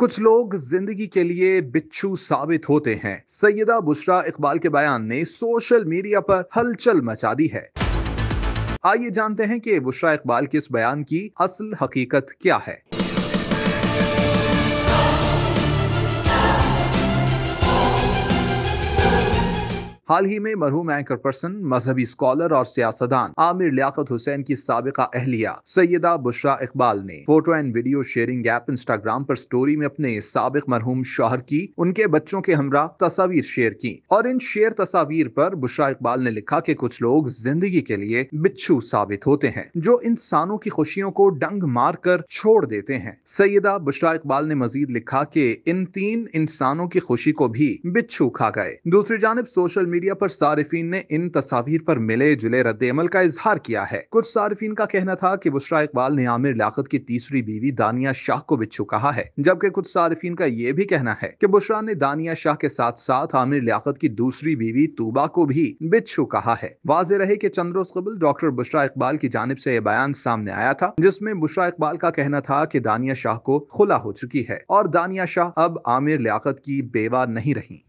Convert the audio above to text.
कुछ लोग जिंदगी के लिए बिच्छू साबित होते हैं सैयदा बुशरा इकबाल के बयान ने सोशल मीडिया पर हलचल मचा दी है आइए जानते हैं कि बुशरा इकबाल के इस बयान की असल हकीकत क्या है हाल ही में मरहूम एंकर पर्सन मजहबी स्कॉलर और सियासदान आमिर लियाकत हुसैन की सबका अहलिया सैदा बुशरा इकबाल ने photo and video sharing app Instagram पर स्टोरी में अपने सबक मरहूम शोहर की उनके बच्चों के हमरा तस्वीर शेयर की और इन शेयर तस्वीर पर बुशरा इकबाल ने लिखा की कुछ लोग जिंदगी के लिए बिच्छू साबित होते हैं जो इंसानों की खुशियों को डंग मार कर छोड़ देते हैं सैदा बुशरा इकबाल ने मजीद लिखा की इन तीन इंसानों की खुशी को भी बिच्छू खा गए दूसरी जानब सोशल मीडिया मीडिया पर सारिफिन ने इन तस्वीर पर मिले जुले रद्दमल का इजहार किया है कुछ सारिफिन का कहना था कि बुशरा इकबाल ने आमिर लियात की तीसरी बीवी दानिया शाह को बिच्छू कहा है जबकि कुछ सारिफिन का ये भी कहना है की बुशरा ने दानिया शाह के साथ साथ आमिर लियात की दूसरी बीवी तूबा को भी बिच्छू कहा है वाज रहे की चंद्रोस कबल डॉक्टर बुशरा इकबाल की जानब ऐसी यह बयान सामने आया था जिसमे बुशरा इकबाल का कहना था की दानिया शाह को खुला हो चुकी है और दानिया शाह अब आमिर लियात की बेवा नहीं रही